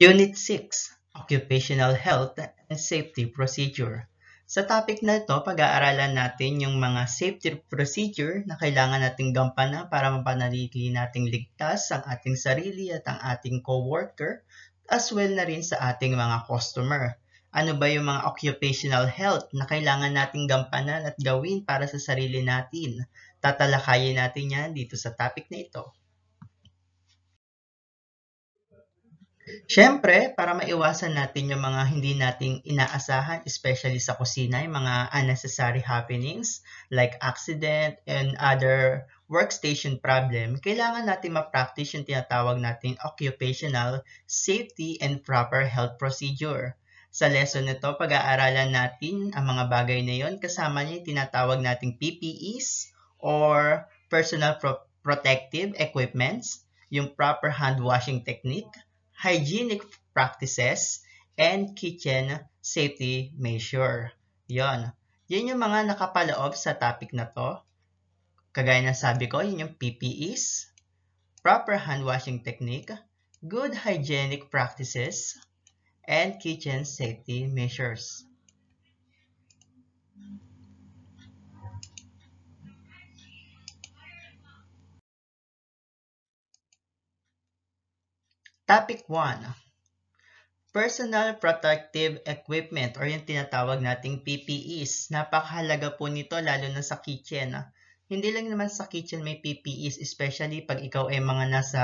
Unit 6, Occupational Health and Safety Procedure. Sa topic na ito, pag-aaralan natin yung mga safety procedure na kailangan nating gampanan para mapanatili nating ligtas ang ating sarili at ang ating co-worker as well na rin sa ating mga customer ano ba yung mga occupational health na kailangan nating gampanan at gawin para sa sarili natin. Tatalakayin natin yan dito sa topic na ito. Siyempre, para maiwasan natin yung mga hindi nating inaasahan, especially sa kusina, yung mga unnecessary happenings like accident and other workstation problem, kailangan natin ma-practice yung tinatawag nating occupational safety and proper health procedure. Sa lesson nito, pag-aaralan natin ang mga bagay na yon kasama niya yung tinatawag nating PPEs or personal pro- protective equipments, yung proper hand washing technique, hygienic practices, and kitchen safety measure. Yon. Yan yung mga nakapaloob sa topic na to. Kagaya ng sabi ko, yun yung PPEs, proper hand washing technique, good hygienic practices, and kitchen safety measures. Topic 1. Personal Protective Equipment or yung tinatawag nating PPEs. Napakahalaga po nito lalo na sa kitchen. Ah. Hindi lang naman sa kitchen may PPEs especially pag ikaw ay mga nasa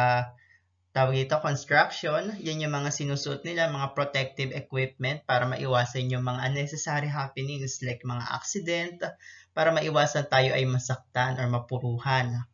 tawag dito construction. Yan yung mga sinusuot nila, mga protective equipment para maiwasan yung mga unnecessary happenings like mga accident para maiwasan tayo ay masaktan or mapuruhan.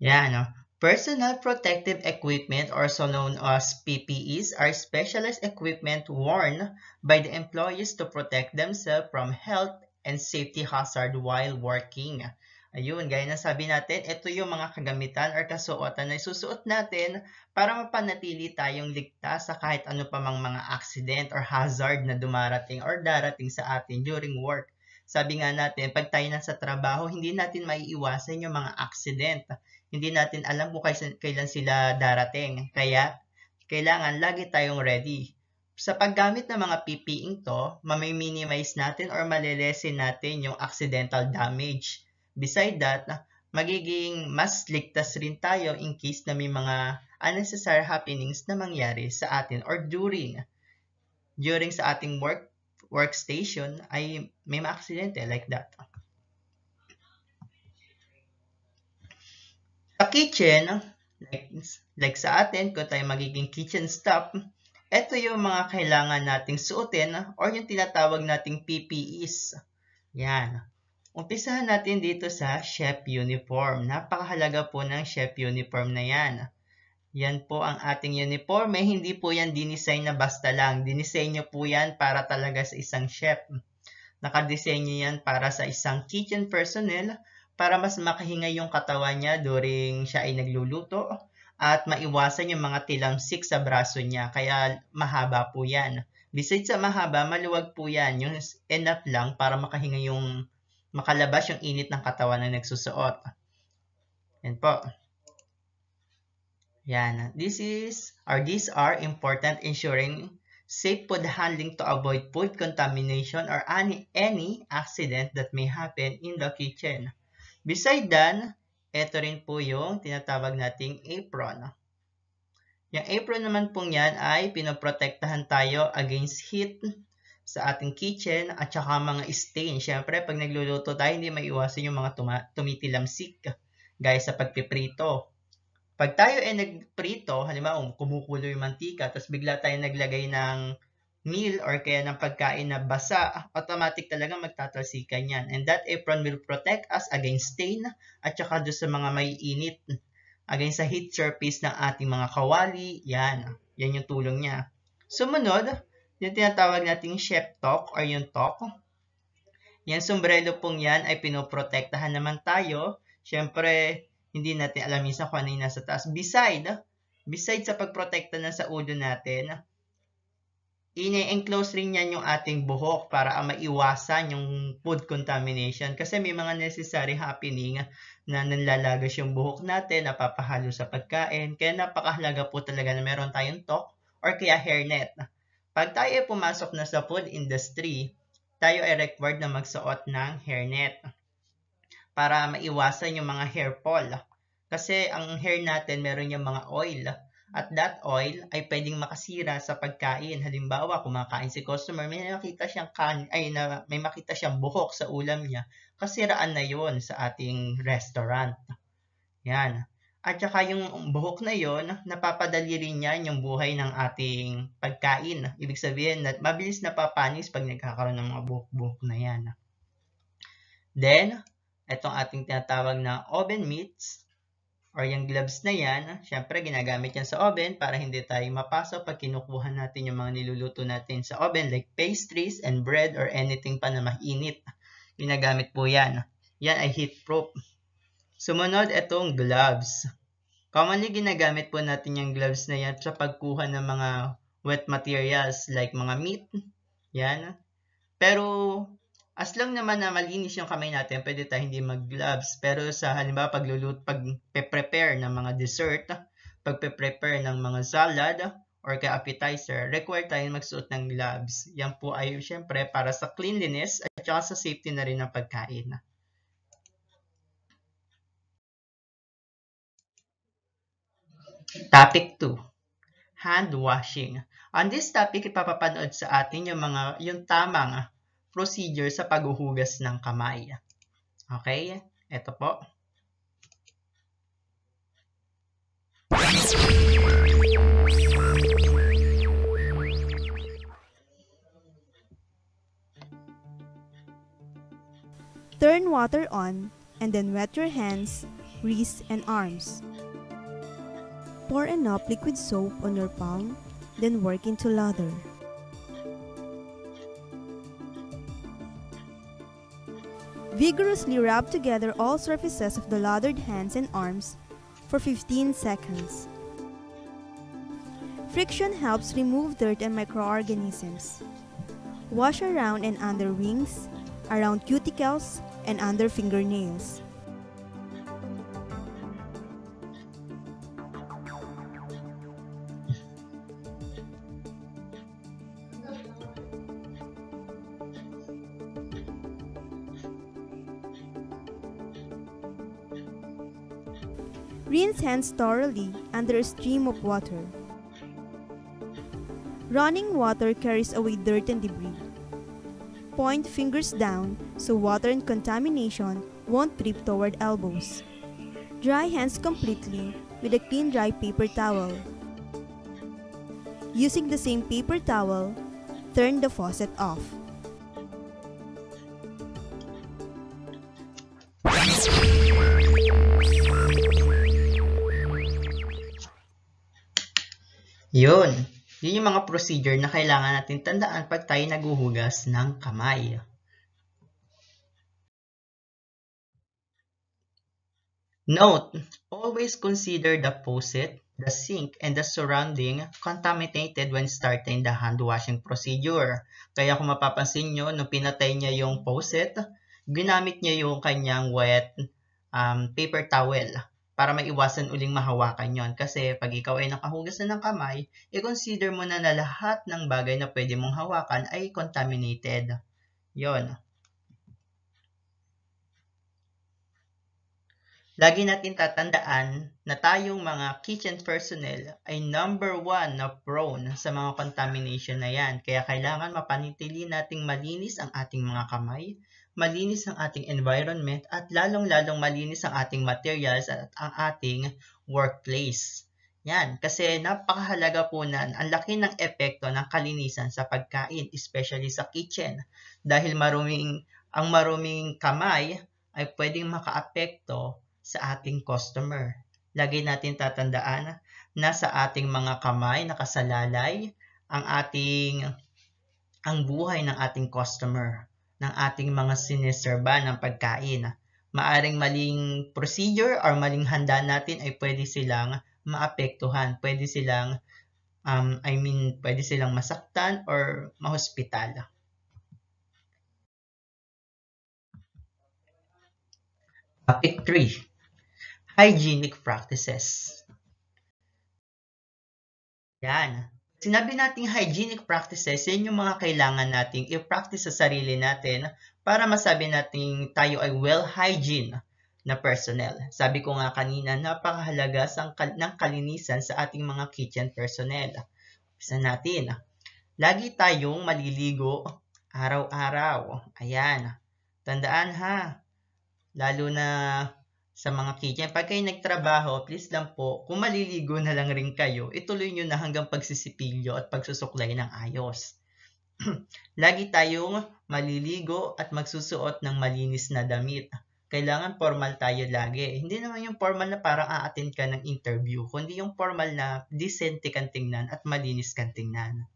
Yeah, no. Personal protective equipment, also known as PPEs, are specialized equipment worn by the employees to protect themselves from health and safety hazard while working. Ayun, gaya na sabi natin, ito yung mga kagamitan or kasuotan na isusuot natin para mapanatili tayong ligtas sa kahit ano pa mang mga accident or hazard na dumarating or darating sa atin during work sabi nga natin, pag tayo sa trabaho, hindi natin maiiwasan yung mga accident. Hindi natin alam kung kailan sila darating. Kaya, kailangan lagi tayong ready. Sa paggamit ng mga PPE to, mamiminimize natin or malelesin natin yung accidental damage. Beside that, magiging mas ligtas rin tayo in case na may mga unnecessary happenings na mangyari sa atin or during during sa ating work workstation ay may maaksidente like that. Sa kitchen, like, like sa atin, kung tayo magiging kitchen staff, ito yung mga kailangan nating suotin or yung tinatawag nating PPEs. Yan. Umpisahan natin dito sa chef uniform. Napakahalaga po ng chef uniform na yan. Yan po ang ating uniforme. Eh, hindi po yan dinisenyo na basta lang. Dinisenyo po yan para talaga sa isang chef. Nakadesenyo yan para sa isang kitchen personnel para mas makahinga yung katawan niya during siya ay nagluluto at maiwasan yung mga tilamsik sa braso niya. Kaya mahaba po yan. Besides sa mahaba, maluwag po yan. Yung enough lang para makahinga yung makalabas yung init ng katawan na nagsusuot. Yan po. Yan. This is, or these are important ensuring safe food handling to avoid food contamination or any, any accident that may happen in the kitchen. Beside that, ito rin po yung tinatawag nating apron. Yung apron naman pong yan ay pinoprotektahan tayo against heat sa ating kitchen at saka mga stain. Siyempre, pag nagluluto tayo, hindi maiwasan yung mga tumitilamsik guys sa pagpiprito. Pag tayo ay nagprito, halimbawa kumukulo yung mantika, tapos bigla tayo naglagay ng meal or kaya ng pagkain na basa, automatic talaga magtatalsikan yan. And that apron will protect us against stain at saka doon sa mga may init, against sa heat surface ng ating mga kawali, yan. Yan yung tulong niya. Sumunod, yung tinatawag nating chef talk or yung talk. Yan sombrero pong yan ay pinoprotektahan naman tayo. Siyempre, hindi natin alam isa kung ano yung nasa taas. Beside, beside sa pagprotekta na sa ulo natin, ine-enclose rin yan yung ating buhok para maiwasan yung food contamination. Kasi may mga necessary happening na nanlalagas yung buhok natin, napapahalo sa pagkain. Kaya napakahalaga po talaga na meron tayong talk or kaya hairnet. Pag tayo pumasok na sa food industry, tayo ay required na magsuot ng hairnet para maiwasan yung mga hair fall. Kasi ang hair natin meron yung mga oil. At that oil ay pwedeng makasira sa pagkain. Halimbawa, kumakain si customer, may makita siyang kan ay na, may makita siyang buhok sa ulam niya. Kasiraan na 'yon sa ating restaurant. Yan. At saka yung buhok na yon, napapadali rin niya yung buhay ng ating pagkain. Ibig sabihin, na mabilis napapanis pag nagkakaroon ng mga buhok-buhok na yan. Then, itong ating tinatawag na oven mitts or yung gloves na yan, syempre ginagamit yan sa oven para hindi tayo mapasok pag kinukuha natin yung mga niluluto natin sa oven like pastries and bread or anything pa na mainit. Ginagamit po yan. Yan ay heat proof. Sumunod, itong gloves. Commonly ginagamit po natin yung gloves na yan sa pagkuha ng mga wet materials like mga meat. Yan. Pero As lang naman na malinis yung kamay natin, pwede tayo hindi mag-gloves. Pero sa halimbawa pagluluto, pag-prepare ng mga dessert, pag-prepare ng mga salad, or kay appetizer, require tayong magsuot ng gloves. Yan po ay syempre para sa cleanliness at saka sa safety na rin ng pagkain. Topic 2. Hand washing. On this topic, ipapapanood sa atin yung mga yung tamang procedure sa paghuhugas ng kamay. Okay? Ito po. Turn water on and then wet your hands, wrists, and arms. Pour enough liquid soap on your palm, then work into lather. Vigorously rub together all surfaces of the lathered hands and arms for 15 seconds. Friction helps remove dirt and microorganisms. Wash around and under wings, around cuticles, and under fingernails. hands thoroughly under a stream of water. Running water carries away dirt and debris. Point fingers down so water and contamination won't drip toward elbows. Dry hands completely with a clean dry paper towel. Using the same paper towel, turn the faucet off. Yun. Yun yung mga procedure na kailangan natin tandaan pag tayo naguhugas ng kamay. Note, always consider the faucet, the sink, and the surrounding contaminated when starting the hand washing procedure. Kaya kung mapapansin nyo, nung pinatay niya yung faucet, ginamit niya yung kanyang wet um, paper towel para maiwasan uling mahawakan yon. Kasi pag ikaw ay nakahugas na ng kamay, i-consider mo na na lahat ng bagay na pwede mong hawakan ay contaminated. Yon. Lagi natin tatandaan na tayong mga kitchen personnel ay number one na prone sa mga contamination na yan. Kaya kailangan mapanitili nating malinis ang ating mga kamay, malinis ang ating environment, at lalong-lalong malinis ang ating materials at ang ating workplace. Yan, kasi napakahalaga po na ang laki ng epekto ng kalinisan sa pagkain, especially sa kitchen. Dahil maruming, ang maruming kamay ay pwedeng makaapekto sa ating customer. Lagi natin tatandaan na sa ating mga kamay nakasalalay ang ating ang buhay ng ating customer, ng ating mga siniserba ng pagkain. Maaring maling procedure or maling handa natin ay pwede silang maapektuhan, pwede silang um, I mean, pwede silang masaktan or mahospital. Topic 3 hygienic practices. Yan. Sinabi nating hygienic practices, yan yung mga kailangan nating i-practice sa sarili natin para masabi nating tayo ay well-hygiene na personnel. Sabi ko nga kanina, napakahalaga sang, ng kalinisan sa ating mga kitchen personnel. Isa natin, lagi tayong maliligo araw-araw. Ayan. Tandaan ha, lalo na sa mga kitchen. Pag kayo nagtrabaho, please lang po, kung maliligo na lang rin kayo, ituloy nyo na hanggang pagsisipilyo at pagsusuklay ng ayos. Lagi tayong maliligo at magsusuot ng malinis na damit. Kailangan formal tayo lagi. Hindi naman yung formal na parang a-attend ka ng interview, kundi yung formal na decente kang tingnan at malinis kang tingnan.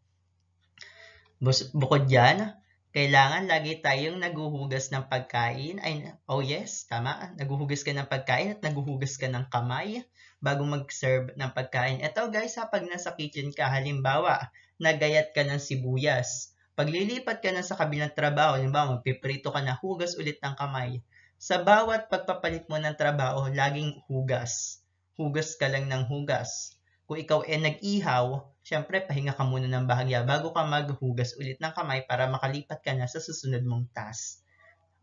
Bukod dyan, kailangan lagi tayong naguhugas ng pagkain. Ay, oh yes, tama. Naguhugas ka ng pagkain at naguhugas ka ng kamay bago mag-serve ng pagkain. Ito guys, ha, pag nasa kitchen ka, halimbawa, nagayat ka ng sibuyas. Paglilipat ka na sa kabilang trabaho, halimbawa, magpiprito ka na, hugas ulit ng kamay. Sa bawat pagpapalit mo ng trabaho, laging hugas. Hugas ka lang ng hugas kung ikaw ay eh nag-ihaw, syempre pahinga ka muna ng bahagya bago ka maghugas ulit ng kamay para makalipat ka na sa susunod mong task.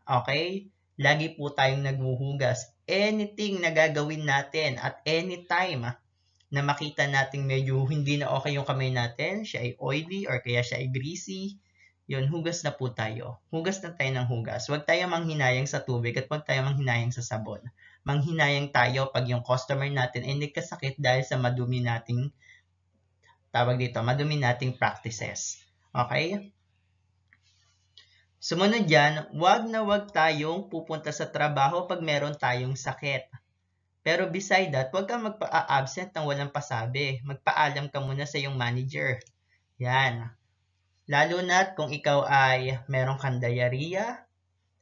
Okay? Lagi po tayong naghuhugas. Anything na gagawin natin at anytime na makita nating medyo hindi na okay yung kamay natin, siya ay oily or kaya siya ay greasy, yun, hugas na po tayo. Hugas na tayo ng hugas. Huwag tayo manghinayang sa tubig at huwag tayo manghinayang sa sabon manghinayang tayo pag yung customer natin ay nagkasakit dahil sa madumi nating tawag dito, madumi nating practices. Okay? Sumunod dyan, wag na wag tayong pupunta sa trabaho pag meron tayong sakit. Pero beside that, huwag kang magpa-absent ng walang pasabi. Magpaalam ka muna sa iyong manager. Yan. Lalo na kung ikaw ay kang diarrhea,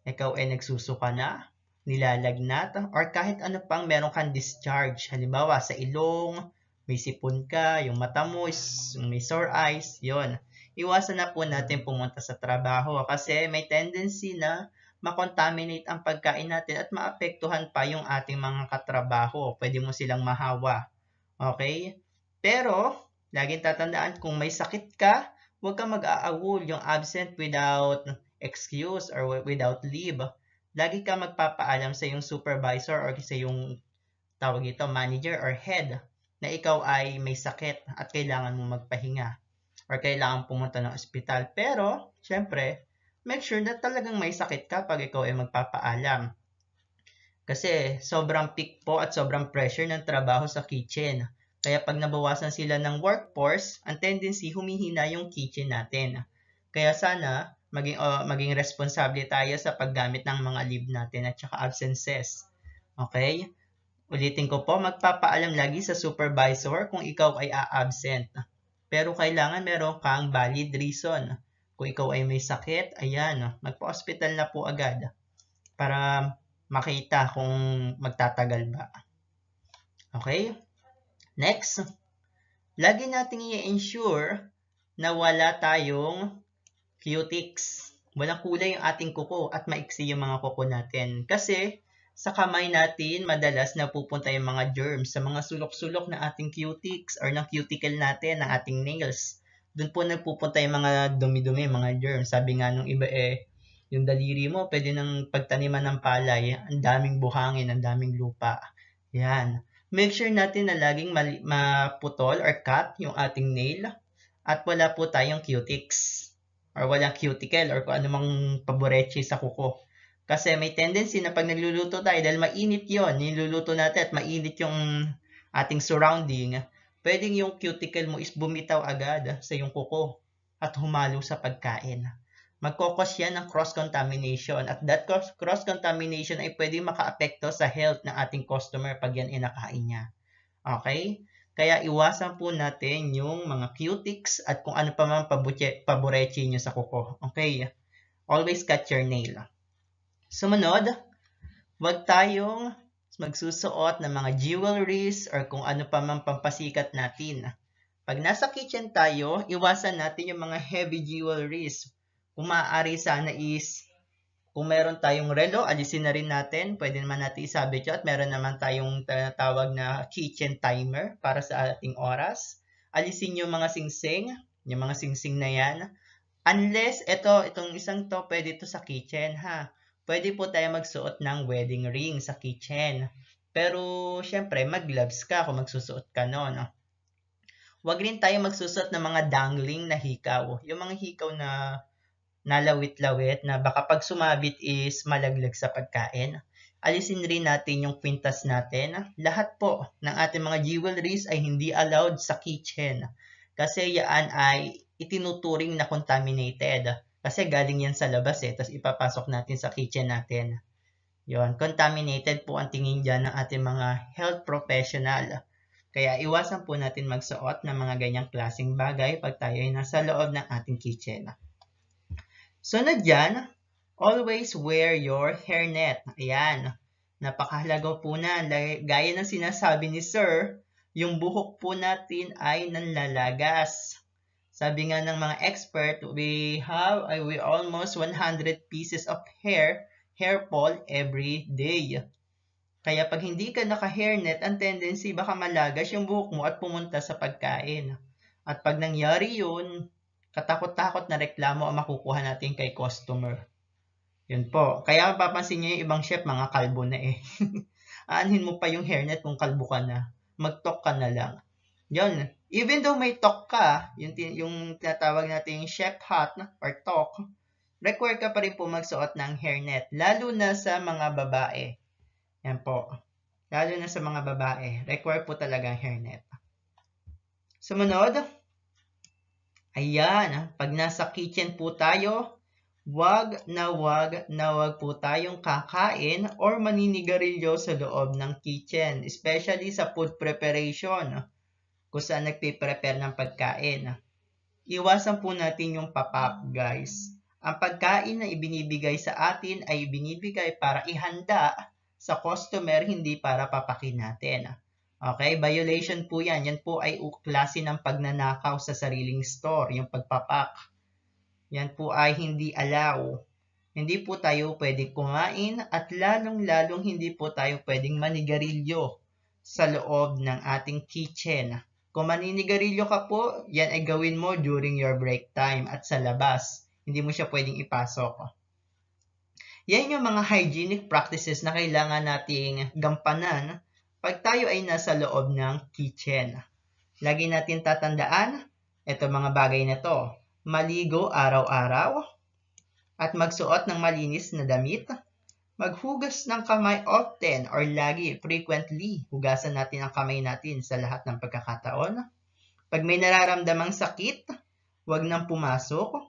ikaw ay nagsusuka na, nilalagnat, or kahit ano pang meron kang discharge. Halimbawa, sa ilong, may sipon ka, yung mata mo, is, may sore eyes, yon. Iwasan na po natin pumunta sa trabaho kasi may tendency na makontaminate ang pagkain natin at maapektuhan pa yung ating mga katrabaho. Pwede mo silang mahawa. Okay? Pero, laging tatandaan kung may sakit ka, huwag kang mag-aawol yung absent without excuse or without leave lagi ka magpapaalam sa iyong supervisor or sa yung tawag ito, manager or head na ikaw ay may sakit at kailangan mo magpahinga or kailangan pumunta ng ospital. Pero, syempre, make sure na talagang may sakit ka pag ikaw ay magpapaalam. Kasi sobrang peak po at sobrang pressure ng trabaho sa kitchen. Kaya pag nabawasan sila ng workforce, ang tendency humihina yung kitchen natin. Kaya sana, maging, uh, maging responsable tayo sa paggamit ng mga leave natin at saka absences. Okay? Ulitin ko po, magpapaalam lagi sa supervisor kung ikaw ay a-absent. Pero kailangan meron kang valid reason. Kung ikaw ay may sakit, ayan, magpa-hospital na po agad para makita kung magtatagal ba. Okay? Next, lagi nating i-ensure na wala tayong cutics. Walang kulay yung ating kuko at maiksi yung mga kuko natin. Kasi sa kamay natin, madalas napupunta yung mga germs sa mga sulok-sulok na ating cutics or ng cuticle natin, ng ating nails. Doon po nagpupunta yung mga dumi-dumi, mga germs. Sabi nga nung iba eh, yung daliri mo, pwede nang pagtaniman ng palay, ang daming buhangin, ang daming lupa. Yan. Make sure natin na laging mali- maputol or cut yung ating nail at wala po tayong cutics or walang cuticle or kung anumang paboreche sa kuko. Kasi may tendency na pag nagluluto tayo, dahil mainit yon niluluto natin at mainit yung ating surrounding, pwedeng yung cuticle mo is bumitaw agad sa yung kuko at humalo sa pagkain. Magkokos yan ng cross-contamination at that cross-contamination ay pwedeng makaapekto sa health ng ating customer pag yan inakain niya. Okay? Kaya iwasan po natin yung mga cutics at kung ano pa man paboreche nyo sa kuko. Okay? Always cut your nail. Sumunod, wag tayong magsusuot ng mga jewelries or kung ano pa man pampasikat natin. Pag nasa kitchen tayo, iwasan natin yung mga heavy jewelries. Kung maaari sana is kung meron tayong relo, alisin na rin natin. Pwede naman natin isabi yun. At meron naman tayong tinatawag na kitchen timer para sa ating oras. Alisin yung mga singsing, yung mga singsing na yan. Unless, ito, itong isang to, pwede to sa kitchen, ha? Pwede po tayo magsuot ng wedding ring sa kitchen. Pero, syempre, mag-gloves ka kung magsusuot ka noon. No? Huwag rin tayo magsusuot ng mga dangling na hikaw. Yung mga hikaw na na lawit-lawit na baka pag sumabit is malaglag sa pagkain. Alisin rin natin yung quintas natin. Lahat po ng ating mga jewelries ay hindi allowed sa kitchen kasi yan ay itinuturing na contaminated. Kasi galing yan sa labas eh, tapos ipapasok natin sa kitchen natin. Yon, contaminated po ang tingin dyan ng ating mga health professional. Kaya iwasan po natin magsuot ng mga ganyang klasing bagay pag tayo ay nasa loob ng ating kitchen. Sunod yan, always wear your hairnet. Ayan, napakahalaga po na. Gaya ng sinasabi ni Sir, yung buhok po natin ay nanlalagas. Sabi nga ng mga expert, we have uh, we almost 100 pieces of hair, hair fall every day. Kaya pag hindi ka naka-hairnet, ang tendency baka malagas yung buhok mo at pumunta sa pagkain. At pag nangyari yun, katakot-takot na reklamo ang makukuha natin kay customer. Yun po. Kaya mapapansin nyo yung ibang chef, mga kalbo na eh. Aanhin mo pa yung hairnet kung kalbo ka na. Mag-talk ka na lang. Yun. Even though may talk ka, yung, yung tinatawag natin chef hat or talk, required ka pa rin po magsuot ng hairnet. Lalo na sa mga babae. Yan po. Lalo na sa mga babae. Required po talaga ang hairnet. Sumunod, Ayan, ah, pag nasa kitchen po tayo, wag na wag na wag po tayong kakain or maninigarilyo sa loob ng kitchen, especially sa food preparation, ah, kung saan nagpiprepare ng pagkain. Ah. Iwasan po natin yung papap, guys. Ang pagkain na ibinibigay sa atin ay ibinibigay para ihanda sa customer, hindi para papakin natin. Okay, violation po yan. Yan po ay klase ng pagnanakaw sa sariling store, yung pagpapak. Yan po ay hindi allow. Hindi po tayo pwedeng kumain at lalong-lalong hindi po tayo pwedeng manigarilyo sa loob ng ating kitchen. Kung maninigarilyo ka po, yan ay gawin mo during your break time at sa labas. Hindi mo siya pwedeng ipasok. Yan yung mga hygienic practices na kailangan nating gampanan pag tayo ay nasa loob ng kitchen. Lagi natin tatandaan, ito mga bagay na to, maligo araw-araw, at magsuot ng malinis na damit, maghugas ng kamay often or lagi, frequently, hugasan natin ang kamay natin sa lahat ng pagkakataon. Pag may nararamdamang sakit, huwag nang pumasok.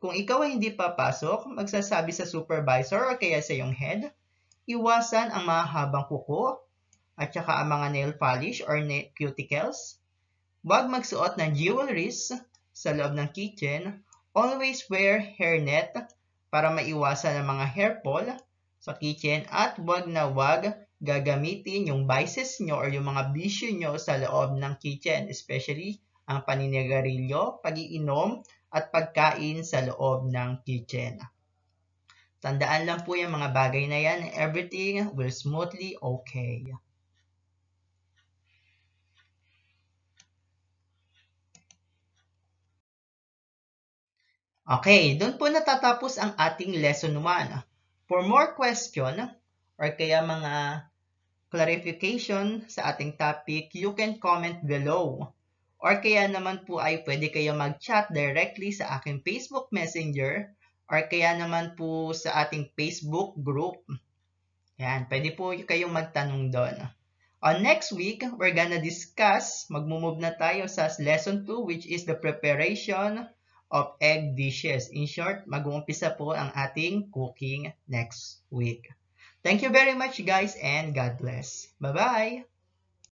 Kung ikaw ay hindi papasok, magsasabi sa supervisor o kaya sa iyong head, iwasan ang mahabang kuko at saka ang mga nail polish or nail cuticles. Huwag magsuot ng jewelries sa loob ng kitchen. Always wear hairnet para maiwasan ang mga hair fall sa kitchen at huwag na wag gagamitin yung vices nyo or yung mga bisyo nyo sa loob ng kitchen, especially ang paninigarilyo, pagiinom, at pagkain sa loob ng kitchen. Tandaan lang po yung mga bagay na yan. Everything will smoothly okay. Okay, doon po natatapos ang ating lesson 1. For more question or kaya mga clarification sa ating topic, you can comment below. Or kaya naman po ay pwede kayo mag-chat directly sa aking Facebook Messenger or kaya naman po sa ating Facebook group. Yan, pwede po kayong magtanong doon. On next week, we're gonna discuss, magmumove na tayo sa lesson 2 which is the preparation of egg dishes. In short, mag-uumpisa po ang ating cooking next week. Thank you very much guys and God bless. Bye-bye!